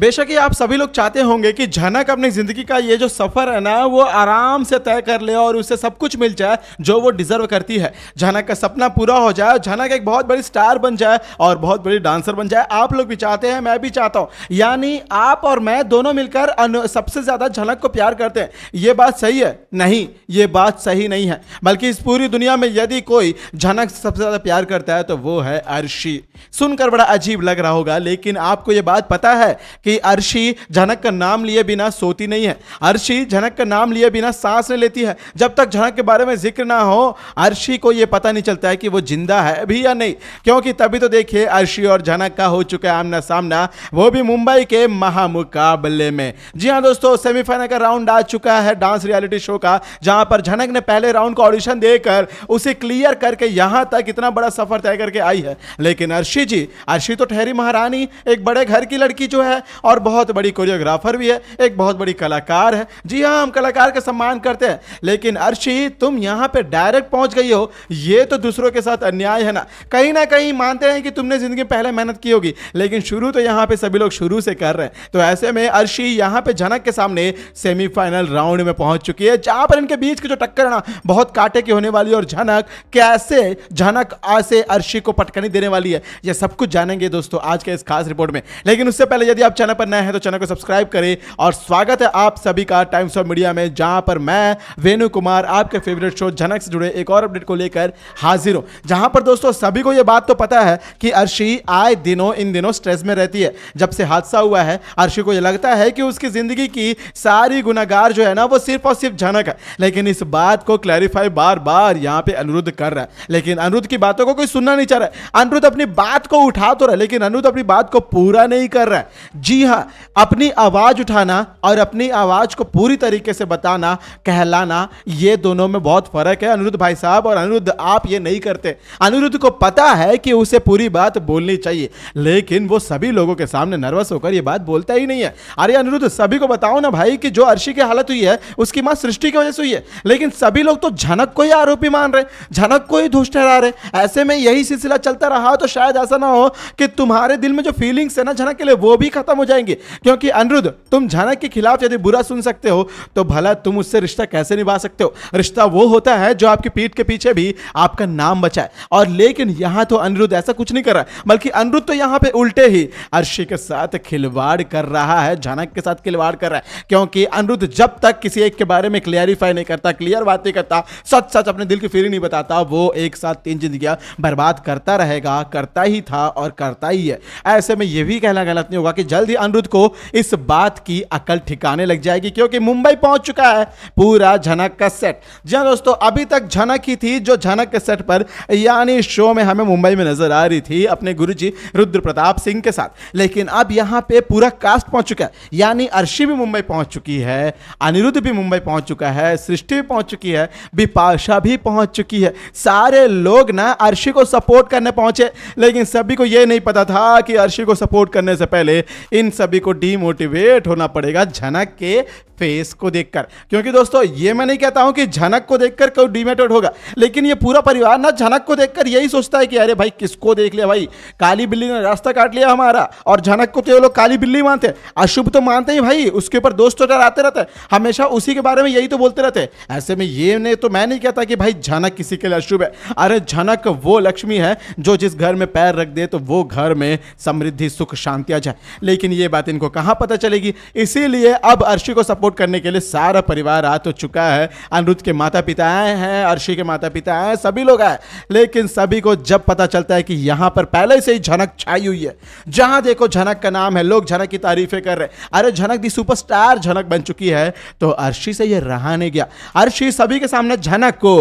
बेशक ये आप सभी लोग चाहते होंगे कि झनक अपनी ज़िंदगी का ये जो सफ़र है ना वो आराम से तय कर ले और उसे सब कुछ मिल जाए जो वो डिज़र्व करती है झनक का सपना पूरा हो जाए झनक एक बहुत बड़ी स्टार बन जाए और बहुत बड़ी डांसर बन जाए आप लोग भी चाहते हैं मैं भी चाहता हूँ यानी आप और मैं दोनों मिलकर सबसे ज़्यादा झनक को प्यार करते हैं ये बात सही है नहीं ये बात सही नहीं है बल्कि इस पूरी दुनिया में यदि कोई झनक सबसे ज़्यादा प्यार करता है तो वो है अर्शी सुनकर बड़ा अजीब लग रहा होगा लेकिन आपको ये बात पता है कि अर्शी झनक का नाम लिए बिना सोती नहीं है अर्शी झनक का नाम लिए बिना सांस नहीं लेती है जब तक झनक के बारे में जिक्र ना हो अर्शी को यह पता नहीं चलता है कि वो जिंदा है भी या नहीं क्योंकि तभी तो देखिए अर्शी और झनक का हो चुका है आमना सामना वो भी मुंबई के महामुकाबले में जी हाँ दोस्तों सेमीफाइनल का राउंड आ चुका है डांस रियलिटी शो का जहां पर झनक ने पहले राउंड का ऑडिशन देकर उसे क्लियर करके यहां तक इतना बड़ा सफर तय करके आई है लेकिन अर्शी जी अर्शी तो ठहरी महारानी एक बड़े घर की लड़की जो है और बहुत बड़ी कोरियोग्राफर भी है एक बहुत बड़ी कलाकार है जी हाँ हम कलाकार का सम्मान करते हैं लेकिन अर्शी तुम यहाँ पे डायरेक्ट पहुँच गई हो ये तो दूसरों के साथ अन्याय है ना कहीं ना कहीं मानते हैं कि तुमने ज़िंदगी पहले मेहनत की होगी लेकिन शुरू तो यहाँ पे सभी लोग शुरू से कर रहे हैं तो ऐसे में अर्शी यहाँ पे झनक के सामने सेमीफाइनल राउंड में पहुंच चुकी है जहां पर इनके बीच की जो टक्कर ना बहुत कांटे की होने वाली है और झनक कैसे झनक से अर्शी को पटकनी देने वाली है ये सब कुछ जानेंगे दोस्तों आज के इस खास रिपोर्ट में लेकिन उससे पहले यदि आप चैनल पर नए हैं तो चैनल को सब्सक्राइब करें और स्वागत है आप सभी का टाइम्स ऑफ मीडिया में जहां पर मैं वेणु कुमार आपके फेवरेट शो झनक से जुड़े एक और अपडेट को लेकर हाजिर हूं जहां पर दोस्तों सभी को यह बात तो पता है कि अर्शी आए दिनों इन दिनों स्ट्रेस में रहती है जब से हादसा हुआ है अर्शी को यह लगता है कि उसकी जिंदगी की सारी गुनागार जो है ना वो सिर्फ और सिर्फ झनक है लेकिन इस बात को क्लैरिफाई बार बार यहां पर अनुरुद्ध कर रहा है लेकिन अनुरुद्ध की बातों को कोई सुनना नहीं चाह रहा है अनुरुद्ध अपनी बात को उठा तो रहा है लेकिन अनुरुद्ध अपनी बात को पूरा नहीं कर रहा है जी हाँ अपनी आवाज़ उठाना और अपनी आवाज़ को पूरी तरीके से बताना कहलाना ये दोनों में बहुत फ़र्क है अनिरुद्ध भाई साहब और अनिरुद्ध आप ये नहीं करते अनिरुद्ध को पता है कि उसे पूरी बात बोलनी चाहिए लेकिन वो सभी लोगों के सामने नर्वस होकर ये बात बोलता ही नहीं है अरे अनिरुद्ध सभी को बताओ ना भाई कि जो अर्शी की हालत हुई है उसकी माँ सृष्टि की वजह से हुई है लेकिन सभी लोग तो झनक को ही आरोपी मान रहे झनक को ही धूष ठहरा रहे ऐसे में यही सिलसिला चलता रहा तो शायद ऐसा ना हो कि तुम्हारे दिल में जो फीलिंग्स है ना झनक के लिए वो भी खत्म खत्म हो जाएंगे क्योंकि अनिरुद्ध तुम झनक के खिलाफ यदि बुरा सुन सकते हो तो भला तुम उससे रिश्ता कैसे निभा सकते हो रिश्ता वो होता है जो आपकी पीठ के पीछे भी आपका नाम बचाए और लेकिन यहां तो अनिरुद्ध ऐसा कुछ नहीं कर रहा बल्कि अनिरुद्ध तो यहां पर उल्टे ही अर्शी के साथ खिलवाड़ कर रहा है झनक के साथ खिलवाड़ कर रहा है क्योंकि अनिरुद्ध जब तक किसी एक के बारे में क्लियरिफाई नहीं करता क्लियर बात नहीं करता सच सच अपने दिल की फीलिंग नहीं बताता वो एक साथ तीन जिंदगियां बर्बाद करता रहेगा करता ही था और करता ही है ऐसे में यह भी कहना गलत नहीं होगा कि जल्द जल्दी अनुरुद्ध को इस बात की अकल ठिकाने लग जाएगी क्योंकि मुंबई पहुंच चुका है पूरा झनक का सेट जी हाँ दोस्तों अभी तक झनक ही थी जो झनक के सेट पर यानी शो में हमें मुंबई में नजर आ रही थी अपने गुरु जी रुद्र प्रताप सिंह के साथ लेकिन अब यहाँ पे पूरा कास्ट पहुंच चुका है यानी अर्शी भी मुंबई पहुंच चुकी है अनिरुद्ध भी मुंबई पहुंच चुका है सृष्टि भी पहुंच चुकी है बिपाशा भी पहुंच चुकी है सारे लोग ना अर्शी को सपोर्ट करने पहुंचे लेकिन सभी को यह नहीं पता था कि अर्शी को सपोर्ट करने से पहले इन सभी को डीमोटिवेट होना पड़ेगा झनक के फेस को देखकर क्योंकि दोस्तों ये मैं नहीं कहता हूं कि झनक को देखकर कोई डिमेटेड होगा लेकिन ये पूरा परिवार ना झनक को देखकर यही सोचता है कि अरे भाई किसको देख लिया भाई काली बिल्ली ने रास्ता काट लिया हमारा और झनक को तो ये लोग काली बिल्ली मानते हैं अशुभ तो मानते ही भाई उसके ऊपर दोस्त तो डराते रहते हैं हमेशा उसी के बारे में यही तो बोलते रहते हैं ऐसे में ये नहीं तो मैं नहीं कहता कि भाई झनक किसी के लिए अशुभ है अरे झनक वो लक्ष्मी है जो जिस घर में पैर रख दे तो वो घर में समृद्धि सुख शांति आ जाए लेकिन ये बात इनको कहाँ पता चलेगी इसीलिए अब अर्शी को सपोर्ट सपोर्ट करने के लिए सारा परिवार आ तो चुका है अनिरुद्ध के माता पिता आए हैं अर्शी के माता पिता आए सभी लोग आए लेकिन सभी को जब पता चलता है कि यहाँ पर पहले से ही झनक छाई हुई है जहाँ देखो झनक का नाम है लोग झनक की तारीफें कर रहे हैं अरे झनक दी सुपरस्टार झनक बन चुकी है तो अर्शी से यह रहा नहीं गया अर्शी सभी के सामने झनक को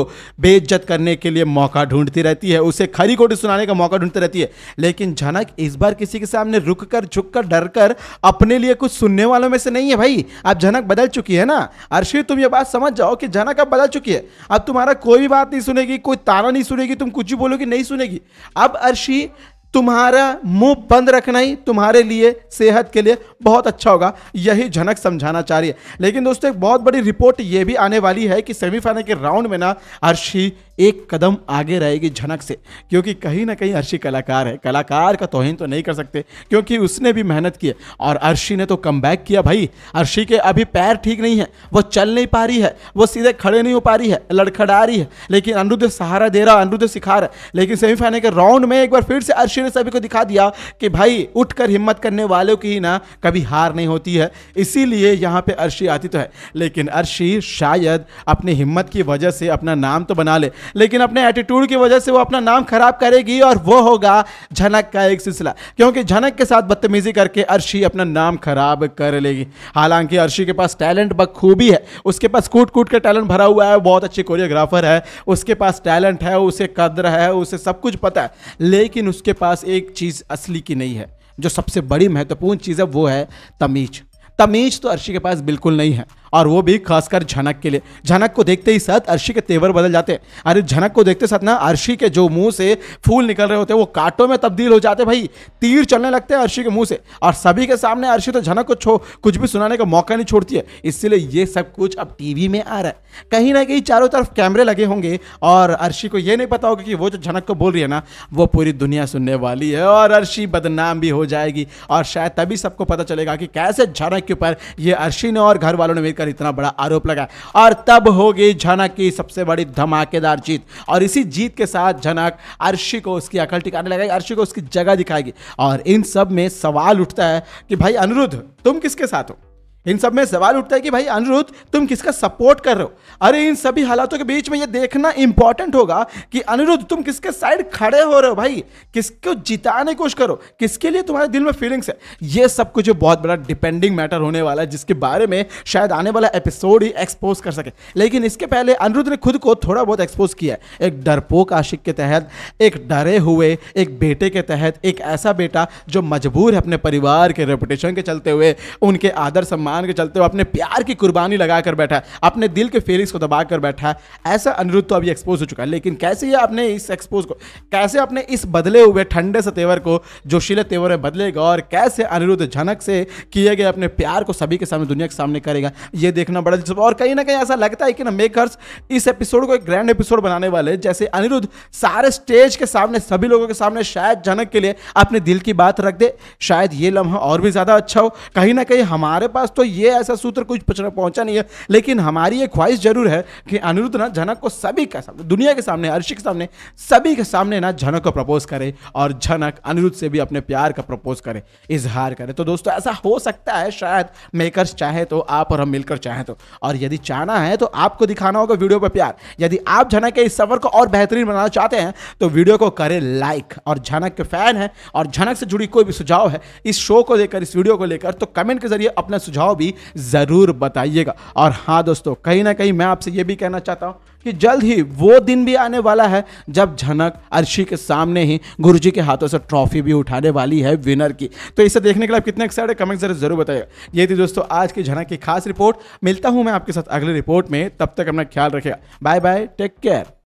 बेइज्जत करने के लिए मौका ढूंढती रहती है उसे खरी कोटी सुनाने का मौका ढूंढती रहती है लेकिन झनक इस बार किसी के सामने रुक कर झुक कर डर कर अपने लिए कुछ सुनने वालों में से नहीं है भाई आप झनक बदल चुकी है ना अर्शी तुम ये बात समझ जाओ कि जनक अब बदल चुकी है अब तुम्हारा कोई भी बात नहीं सुनेगी कोई तारा नहीं सुनेगी तुम कुछ भी बोलोगी नहीं सुनेगी अब अर्शी तुम्हारा मुंह बंद रखना ही तुम्हारे लिए सेहत के लिए बहुत अच्छा होगा यही झनक समझाना चाह रही है लेकिन दोस्तों एक बहुत बड़ी रिपोर्ट ये भी आने वाली है कि सेमीफाइनल के राउंड में ना अर्शी एक कदम आगे रहेगी झनक से क्योंकि कहीं ना कहीं अर्शी कलाकार है कलाकार का तोहिन तो नहीं कर सकते क्योंकि उसने भी मेहनत की है और अर्शी ने तो कम किया भाई अर्शी के अभी पैर ठीक नहीं है वो चल नहीं पा रही है वो सीधे खड़े नहीं हो पा रही है लड़खड़ा रही है लेकिन अनुरुद्ध सहारा दे रहा अनुरुद्ध सिखा रहा है लेकिन सेमीफाइनल के राउंड में एक बार फिर से अर्शी ने सभी को दिखा दिया कि भाई उठकर हिम्मत करने वालों की ना कभी हार नहीं होती है इसीलिए यहाँ पर अर्शी आती तो है लेकिन अर्शी शायद अपनी हिम्मत की वजह से अपना नाम तो बना ले लेकिन अपने एटीट्यूड की वजह से वो अपना नाम खराब करेगी और वो होगा झनक का एक सिलसिला क्योंकि झनक के साथ बदतमीजी करके अर्शी अपना नाम खराब कर लेगी हालांकि अर्शी के पास टैलेंट बखूबी है उसके पास कूट कूट का टैलेंट भरा हुआ है बहुत अच्छी कोरियोग्राफर है उसके पास टैलेंट है उसे कद्र है उसे सब कुछ पता है लेकिन उसके पास एक चीज़ असली की नहीं है जो सबसे बड़ी महत्वपूर्ण चीज़ है वो है तमीज़ तमीज़ तो अर्शी के पास बिल्कुल नहीं है और वो भी खासकर झनक के लिए झनक को देखते ही साथ अर्शी के तेवर बदल जाते अरे झनक को देखते साथ ना अर्शी के जो मुंह से फूल निकल रहे होते हैं वो कांटों में तब्दील हो जाते भाई तीर चलने लगते हैं अर्शी के मुंह से और सभी के सामने अर्शी तो झनक को छो कुछ भी सुनाने का मौका नहीं छोड़ती है इसलिए ये सब कुछ अब टीवी में आ रहा है कहीं ना कहीं चारों तरफ कैमरे लगे होंगे और अर्शी को ये नहीं पता होगा कि वो जो झनक को बोल रही है ना वो पूरी दुनिया सुनने वाली है और अर्शी बदनाम भी हो जाएगी और शायद तभी सबको पता चलेगा कि कैसे झनक के ऊपर ये अर्शी ने और घर वालों ने मिलकर लेकर इतना बड़ा आरोप लगाया और तब होगी झनक की सबसे बड़ी धमाकेदार जीत और इसी जीत के साथ झनक अर्शी को उसकी अकल टिकाने लगाएगी अर्शी को उसकी जगह दिखाएगी और इन सब में सवाल उठता है कि भाई अनिरुद्ध तुम किसके साथ हो इन सब में सवाल उठता है कि भाई अनिरुद्ध तुम किसका सपोर्ट कर रहे हो अरे इन सभी हालातों के बीच में ये देखना इंपॉर्टेंट होगा कि अनिरुद्ध तुम किसके साइड खड़े हो रहे हो भाई किसको जिताने की कोशिश करो किसके लिए तुम्हारे दिल में फीलिंग्स है ये सब कुछ बहुत बड़ा डिपेंडिंग मैटर होने वाला है जिसके बारे में शायद आने वाला एपिसोड ही एक्सपोज कर सके लेकिन इसके पहले अनिरुद्ध ने खुद को थोड़ा बहुत एक्सपोज किया है एक डरपोक आशिक के तहत एक डरे हुए एक बेटे के तहत एक ऐसा बेटा जो मजबूर है अपने परिवार के रेपुटेशन के चलते हुए उनके आदर सम्मान मान के चलते हो अपने प्यार की कुर्बानी लगा कर बैठा है अपने दिल के फीलिंग्स को दबा कर बैठा है ऐसा अनिरुद्ध तो अभी एक्सपोज हो चुका है लेकिन कैसे ये अपने इस एक्सपोज को कैसे अपने इस बदले हुए ठंडे से तेवर को जोशीले तेवर में बदलेगा और कैसे अनिरुद्ध झनक से किए गए अपने प्यार को सभी के सामने दुनिया के सामने करेगा ये देखना बड़ा दिलचस्प और कहीं ना कहीं ऐसा लगता है कि ना मेकर्स इस एपिसोड को एक ग्रैंड एपिसोड बनाने वाले जैसे अनिरुद्ध सारे स्टेज के सामने सभी लोगों के सामने शायद झनक के लिए अपने दिल की बात रख दे शायद ये लम्हा और भी ज़्यादा अच्छा हो कहीं ना कहीं हमारे पास तो को तो ये ऐसा सूत्र कुछ पहुंचा नहीं है लेकिन हमारी ये ख्वाहिश जरूर है कि अनिरुद्ध ना झनक को सभी के सामने दुनिया के सामने अर्शी के सामने सभी के सामने ना झनक को प्रपोज करे और झनक अनिरुद्ध से भी अपने प्यार का प्रपोज करे इजहार करे तो दोस्तों ऐसा हो सकता है शायद मेकर्स चाहे तो आप और हम मिलकर चाहें तो और यदि चाहना है तो आपको दिखाना होगा वीडियो पर प्यार यदि आप झनक के इस सफर को और बेहतरीन बनाना चाहते हैं तो वीडियो को करें लाइक और झनक के फैन है और झनक से जुड़ी कोई भी सुझाव है इस शो को लेकर इस वीडियो को लेकर तो कमेंट के जरिए अपना सुझाव सुझाव भी ज़रूर बताइएगा और हाँ दोस्तों कहीं ना कहीं मैं आपसे ये भी कहना चाहता हूँ कि जल्द ही वो दिन भी आने वाला है जब झनक अर्शी के सामने ही गुरुजी के हाथों से ट्रॉफी भी उठाने वाली है विनर की तो इसे देखने के लिए आप कितने एक्साइड है कमेंट जरूर जरूर बताइए ये थी दोस्तों आज की झनक की खास रिपोर्ट मिलता हूँ मैं आपके साथ अगले रिपोर्ट में तब तक अपना ख्याल रखेगा बाय बाय टेक केयर